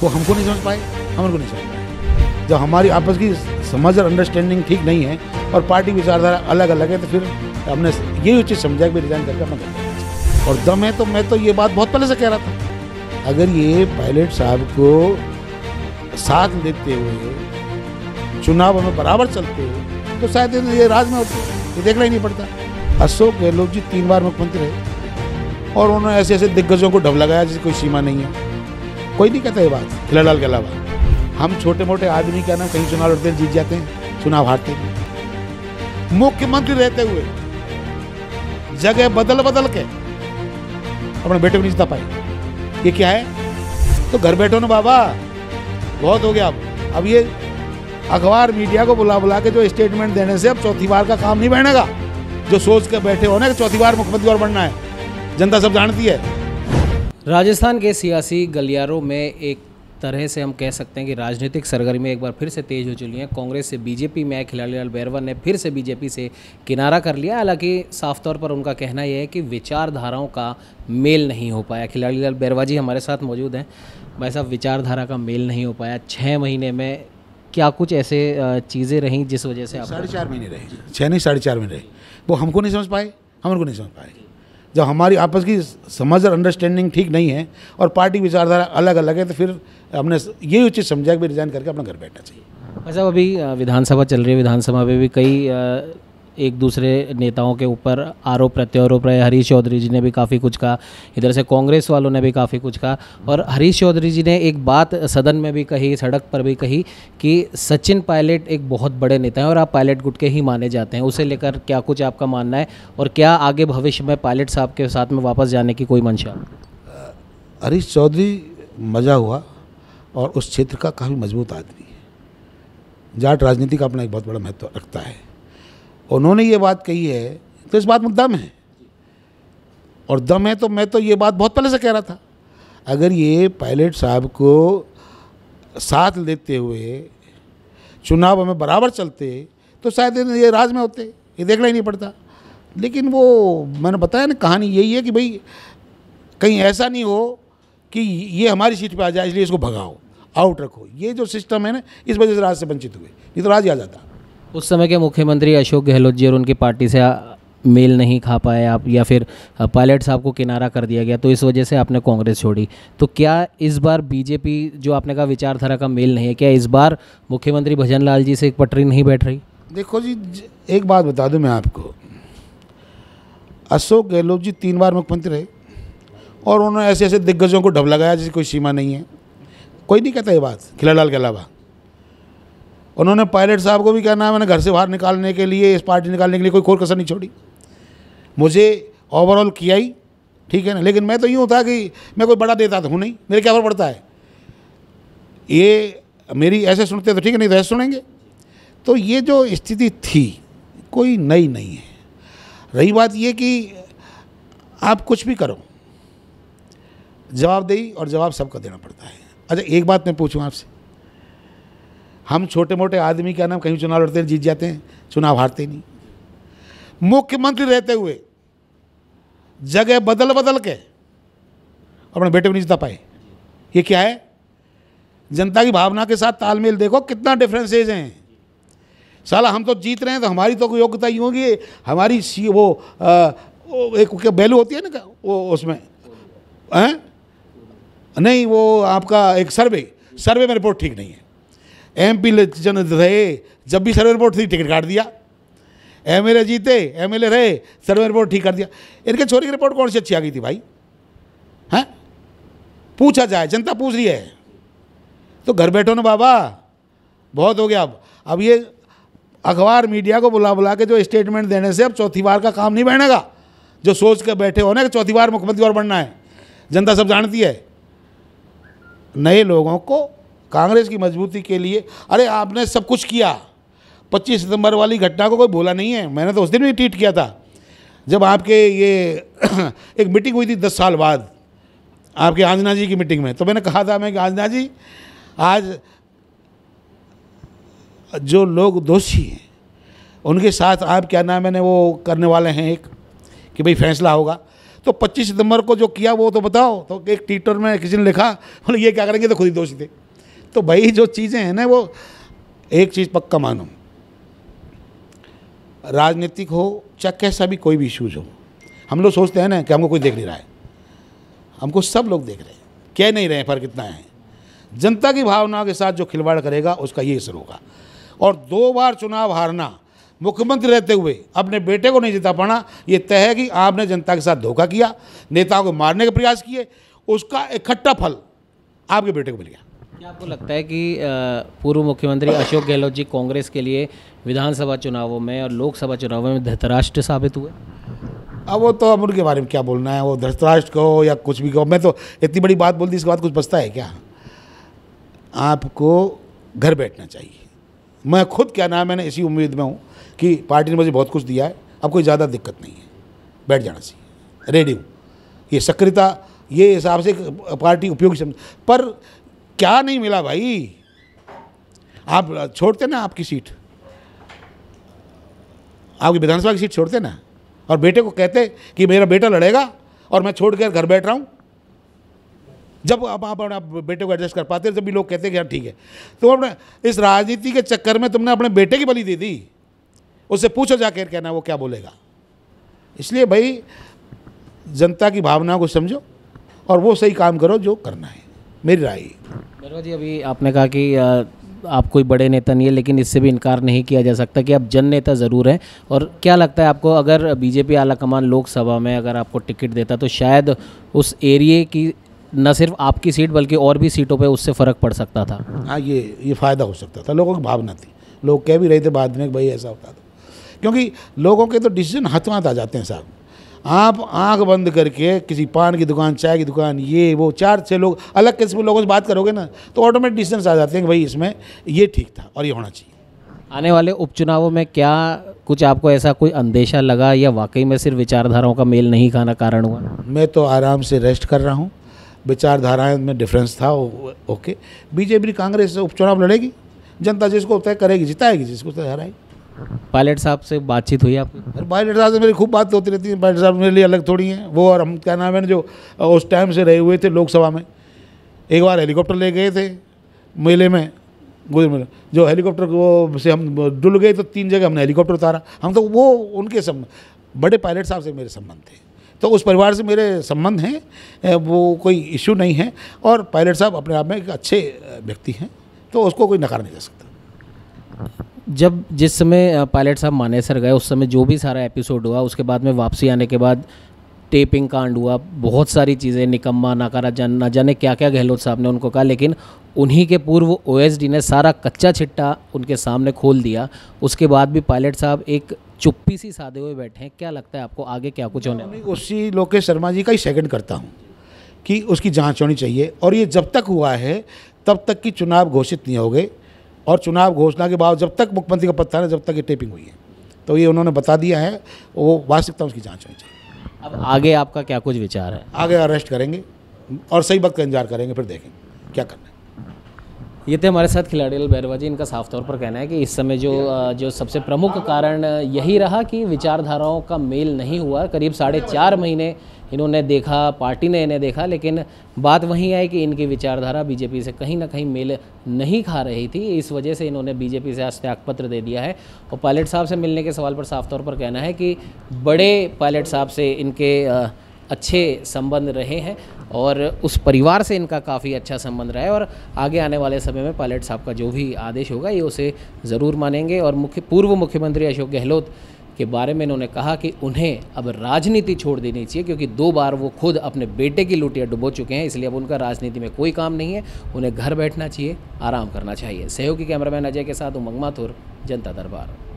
वो हमको नहीं समझ पाए हम उनको नहीं समझ पाए जब हमारी आपस की समझ और अंडरस्टैंडिंग ठीक नहीं है और पार्टी विचारधारा अलग अलग है तो फिर हमने यही चीज़ समझा कि रिजाइन करके अपना और दम है तो मैं तो ये बात बहुत पहले से कह रहा था अगर ये पायलट साहब को साथ देते हुए चुनाव में बराबर चलते हुए तो शायद ये राज में होते ये देखना ही नहीं पड़ता अशोक गहलोत जी तीन बार मुख्यमंत्री रहे और उन्होंने ऐसे ऐसे दिग्गजों को ढब लगाया जिसकी कोई सीमा नहीं है कोई नहीं कहता ये बात खिलालाल के अलावा हम छोटे मोटे आदमी क्या ना कहीं चुनाव लड़ते जीत जाते हैं चुनाव हारते हैं मुख्यमंत्री रहते हुए जगह बदल बदल के अपने बेटे को नहीं जिता पाए ये क्या है तो घर बैठो ना बाबा बहुत हो गया अब अब ये अखबार मीडिया को बुला बुला के जो स्टेटमेंट देने से अब चौथी बार का काम नहीं बैठेगा जो सोच कर बैठे हो ना चौथी बार मुख्यमंत्री और बनना है जनता सब जानती है राजस्थान के सियासी गलियारों में एक तरह से हम कह सकते हैं कि राजनीतिक सरगर्मी एक बार फिर से तेज हो चुकी है कांग्रेस से बीजेपी में खिलाड़ी लाल बैरवा ने फिर से बीजेपी से किनारा कर लिया हालांकि साफ तौर पर उनका कहना यह है कि विचारधाराओं का मेल नहीं हो पाया खिलाड़ी लाल बैरवा जी हमारे साथ मौजूद हैं भाई साहब विचारधारा का मेल नहीं हो पाया छः महीने में क्या कुछ ऐसे चीज़ें रहीं जिस वजह से आप साढ़े चार महीने रहे छः नहीं साढ़े चार महीने रहे वो हमको नहीं समझ पाए हम उनको नहीं समझ पाए जब हमारी आपस की समझ और अंडरस्टैंडिंग ठीक नहीं है और पार्टी विचारधारा अलग अलग है तो फिर हमने ये चीज़ समझा कि रिज़ाइन करके अपना घर बैठना चाहिए अच्छा अभी विधानसभा चल रही है विधानसभा में भी कई एक दूसरे नेताओं के ऊपर आरोप प्रत्यारोप रहे हरीश चौधरी जी ने भी काफ़ी कुछ कहा इधर से कांग्रेस वालों ने भी काफ़ी कुछ कहा और हरीश चौधरी जी ने एक बात सदन में भी कही सड़क पर भी कही कि सचिन पायलट एक बहुत बड़े नेता हैं और आप पायलट गुट के ही माने जाते हैं उसे लेकर क्या कुछ आपका मानना है और क्या आगे भविष्य में पायलट साहब के साथ में वापस जाने की कोई मंशा हरीश चौधरी मज़ा हुआ और उस क्षेत्र का काफ़ी मजबूत आदमी है जाट राजनीति का अपना एक बहुत बड़ा महत्व रखता है उन्होंने ये बात कही है तो इस बात में दम है और दम है तो मैं तो ये बात बहुत पहले से कह रहा था अगर ये पायलट साहब को साथ लेते हुए चुनाव में बराबर चलते तो शायद ये राज में होते ये देखना ही नहीं पड़ता लेकिन वो मैंने बताया ना कहानी यही है कि भाई कहीं ऐसा नहीं हो कि ये हमारी सीट पे आ जाए इसलिए इसको भगाओ आउट रखो ये जो सिस्टम है ना इस वजह से राज से वंचित हुए नहीं तो राज ही आ जाता उस समय के मुख्यमंत्री अशोक गहलोत जी और उनकी पार्टी से मेल नहीं खा पाए आप या फिर पायलट साहब को किनारा कर दिया गया तो इस वजह से आपने कांग्रेस छोड़ी तो क्या इस बार बीजेपी जो आपने कहा विचारधारा का मेल नहीं है क्या इस बार मुख्यमंत्री भजन लाल जी से एक पटरी नहीं बैठ रही देखो जी एक बात बता दूं मैं आपको अशोक गहलोत जी तीन बार मुख्यमंत्री रहे और उन्होंने ऐसे ऐसे दिग्गजों को ढब लगाया जिसकी कोई सीमा नहीं है कोई नहीं कहता ये बात खिलाड़ के अलावा उन्होंने पायलट साहब को भी कहना है मैंने घर से बाहर निकालने के लिए इस पार्टी निकालने के लिए कोई खोर कसर नहीं छोड़ी मुझे ओवरऑल किया ही ठीक है ना लेकिन मैं तो यूँ था कि मैं कोई बड़ा देता तो हूँ नहीं मेरे क्या फर्क पड़ता है ये मेरी ऐसे सुनते तो ठीक है नहीं तो ऐसे सुनेंगे तो ये जो स्थिति थी कोई नई नहीं है रही बात ये कि आप कुछ भी करो जवाबदेही और जवाब सबका देना पड़ता है अच्छा एक बात मैं पूछूँ आपसे हम छोटे मोटे आदमी क्या नाम कहीं चुनाव लड़ते हैं जीत जाते हैं चुनाव हारते नहीं मुख्यमंत्री रहते हुए जगह बदल बदल के अपने बेटे को नहीं जिता पाए ये क्या है जनता की भावना के साथ तालमेल देखो कितना डिफरेंसेज हैं साला हम तो जीत रहे हैं तो हमारी तो योग्यता ही होगी हमारी सी वो आ, एक वैल्यू होती है ना वो उसमें हैं नहीं वो आपका एक सर्वे सर्वे में रिपोर्ट ठीक नहीं है एम पी इलेक्शन रहे जब भी सर्वे रिपोर्ट थी टिकट काट दिया एम एल जीते एम एल रहे सर्वे रिपोर्ट ठीक कर दिया इनके छोरी की रिपोर्ट कौन सी अच्छी आ गई थी भाई हैं पूछा जाए जनता पूछ रही है तो घर बैठो ना बाबा बहुत हो गया अब अब ये अखबार मीडिया को बुला बुला के जो स्टेटमेंट देने से अब चौथी बार का काम नहीं बैठेगा जो सोच कर बैठे होने कि चौथी बार मुख्यमंत्री और बनना है जनता सब जानती है नए लोगों को कांग्रेस की मजबूती के लिए अरे आपने सब कुछ किया 25 सितंबर वाली घटना को कोई बोला नहीं है मैंने तो उस दिन भी ट्वीट किया था जब आपके ये एक मीटिंग हुई थी दस साल बाद आपके आंजना जी की मीटिंग में तो मैंने कहा था मैं कि आंजना जी आज जो लोग दोषी हैं उनके साथ आप क्या नाम मैंने वो करने वाले हैं एक कि भाई फैसला होगा तो 25 सितंबर को जो किया वो तो बताओ तो एक ट्विटर में किसी ने लिखा बोले ये क्या करेंगे तो खुद ही दोषी थे तो भाई जो चीज़ें हैं ना वो एक चीज़ पक्का मानो राजनीतिक हो चाहे कैसा भी कोई भी इशूज हो हम लोग सोचते हैं ना कि हमको कोई देख नहीं रहा है हमको सब लोग देख रहे हैं कह नहीं रहे फर्क इतना है जनता की भावनाओं के साथ जो खिलवाड़ करेगा उसका ये असर होगा और दो बार चुनाव हारना मुख्यमंत्री रहते हुए अपने बेटे को नहीं जिता पाना ये तय है कि आपने जनता के साथ धोखा किया नेताओं को मारने के प्रयास किए उसका इकट्ठा फल आपके बेटे को मिल गया क्या आपको लगता है कि पूर्व मुख्यमंत्री अशोक गहलोत जी कांग्रेस के लिए विधानसभा चुनावों में और लोकसभा चुनावों में धृतराष्ट्र साबित हुए अब वो तो अब उनके बारे में क्या बोलना है वो धृतराष्ट्र कहो या कुछ भी कहो मैं तो इतनी बड़ी बात बोल दी इसके बाद कुछ बचता है क्या आपको घर बैठना चाहिए मैं खुद क्या नाम मैंने इसी उम्मीद में हूँ कि पार्टी ने मुझे बहुत कुछ दिया है अब कोई ज़्यादा दिक्कत नहीं है बैठ जाना चाहिए रेडी हूँ ये सक्रियता ये हिसाब से पार्टी उपयोगी समझ पर क्या नहीं मिला भाई आप छोड़ते ना आपकी सीट आपकी विधानसभा की सीट छोड़ते ना और बेटे को कहते कि मेरा बेटा लड़ेगा और मैं छोड़ कर घर बैठ रहा हूँ जब आप आप अपने बेटे को एडजस्ट कर पाते जब भी लोग कहते हैं कि यार हाँ, ठीक है तो अपने इस राजनीति के चक्कर में तुमने अपने बेटे की बलि दे दी उससे पूछो जाकर कहना वो क्या बोलेगा इसलिए भाई जनता की भावनाओं को समझो और वो सही काम करो जो करना है मेरी राय नरवा जी अभी आपने कहा कि आप कोई बड़े नेता नहीं है लेकिन इससे भी इनकार नहीं किया जा सकता कि आप जन नेता ज़रूर हैं और क्या लगता है आपको अगर बीजेपी आला कमान लोकसभा में अगर आपको टिकट देता तो शायद उस एरिए की न सिर्फ आपकी सीट बल्कि और भी सीटों पे उससे फ़र्क पड़ सकता था हाँ ये ये फ़ायदा हो सकता था लोगों की भावना थी लोग कह भी रहे थे बाद में भाई ऐसा होता था क्योंकि लोगों के तो डिसीजन हाथ आ जाते हैं साहब आप आंख बंद करके किसी पान की दुकान चाय की दुकान ये वो चार छः लोग अलग किस्म लोगों से बात करोगे ना तो ऑटोमेटिक डिस्टेंस आ जाते हैं कि भाई इसमें ये ठीक था और ये होना चाहिए आने वाले उपचुनावों में क्या कुछ आपको ऐसा कोई अंदेशा लगा या वाकई में सिर्फ विचारधाराओं का मेल नहीं खाना कारण हुआ मैं तो आराम से रेस्ट कर रहा हूँ विचारधाराएं में डिफरेंस था ओके बीजेपी कांग्रेस उपचुनाव लड़ेगी जनता जिसको तय करेगी जिताएगी जिसको तय हराएगी पायलट साहब से बातचीत हुई आपकी फिर भाई डॉक्टर साहब से मेरी खूब बात होती रहती है भाई डॉक्टर साहब मेरे लिए अलग थोड़ी हैं वो और हम क्या नाम है जो उस टाइम से रहे हुए थे लोकसभा में एक बार हेलीकॉप्टर ले गए थे मेले में मेले जो हेलीकॉप्टर को से हम डुल गए तो तीन जगह हमने हेलीकॉप्टर उतारा हम तो वो उनके संबंध बड़े पायलट साहब से मेरे संबंध थे तो उस परिवार से मेरे संबंध हैं वो कोई इशू नहीं है और पायलट साहब अपने आप में एक अच्छे व्यक्ति हैं तो उसको कोई नकार नहीं कर सकता जब जिस समय पायलट साहब मानेसर गए उस समय जो भी सारा एपिसोड हुआ उसके बाद में वापसी आने के बाद टेपिंग कांड हुआ बहुत सारी चीज़ें निकम्मा नाकारा जान ना जाने क्या क्या गहलोत साहब ने उनको कहा लेकिन उन्हीं के पूर्व ओएसडी ने सारा कच्चा छिट्टा उनके सामने खोल दिया उसके बाद भी पायलट साहब एक चुप्पी सी साधे हुए बैठे हैं क्या लगता है आपको आगे क्या कुछ होने उसी लोकेश शर्मा जी का ही सेकंड करता हूँ कि उसकी जांच होनी चाहिए और ये जब तक हुआ है तब तक कि चुनाव घोषित नहीं हो गए और चुनाव घोषणा के बाद जब तक मुख्यमंत्री का पद था ना जब तक ये टेपिंग हुई है तो ये उन्होंने बता दिया है वो वास्तविकता उसकी जाँच होनी चाहिए अब आगे आपका क्या कुछ विचार है आगे अरेस्ट करेंगे और सही वक्त का इंतजार करेंगे फिर देखेंगे क्या करना ये थे हमारे साथ खिलाड़ी बैरवा जी इनका साफ तौर पर कहना है कि इस समय जो जो सबसे प्रमुख कारण यही रहा कि विचारधाराओं का मेल नहीं हुआ करीब साढ़े चार महीने इन्होंने देखा पार्टी ने इन्हें देखा लेकिन बात वहीं आई कि इनकी विचारधारा बीजेपी से कहीं ना कहीं मेल नहीं खा रही थी इस वजह से इन्होंने बीजेपी से आज त्यागपत्र दे दिया है और पायलट साहब से मिलने के सवाल पर साफ तौर पर कहना है कि बड़े पायलट साहब से इनके अच्छे संबंध रहे हैं और उस परिवार से इनका काफ़ी अच्छा संबंध रहा है और आगे आने वाले समय में पायलट साहब का जो भी आदेश होगा ये उसे ज़रूर मानेंगे और मुख्य पूर्व मुख्यमंत्री अशोक गहलोत के बारे में इन्होंने कहा कि उन्हें अब राजनीति छोड़ देनी चाहिए क्योंकि दो बार वो खुद अपने बेटे की लुटिया डुबो चुके हैं इसलिए अब उनका राजनीति में कोई काम नहीं है उन्हें घर बैठना चाहिए आराम करना चाहिए सहयोगी कैमरामैन अजय के साथ उमंग माथुर जनता दरबार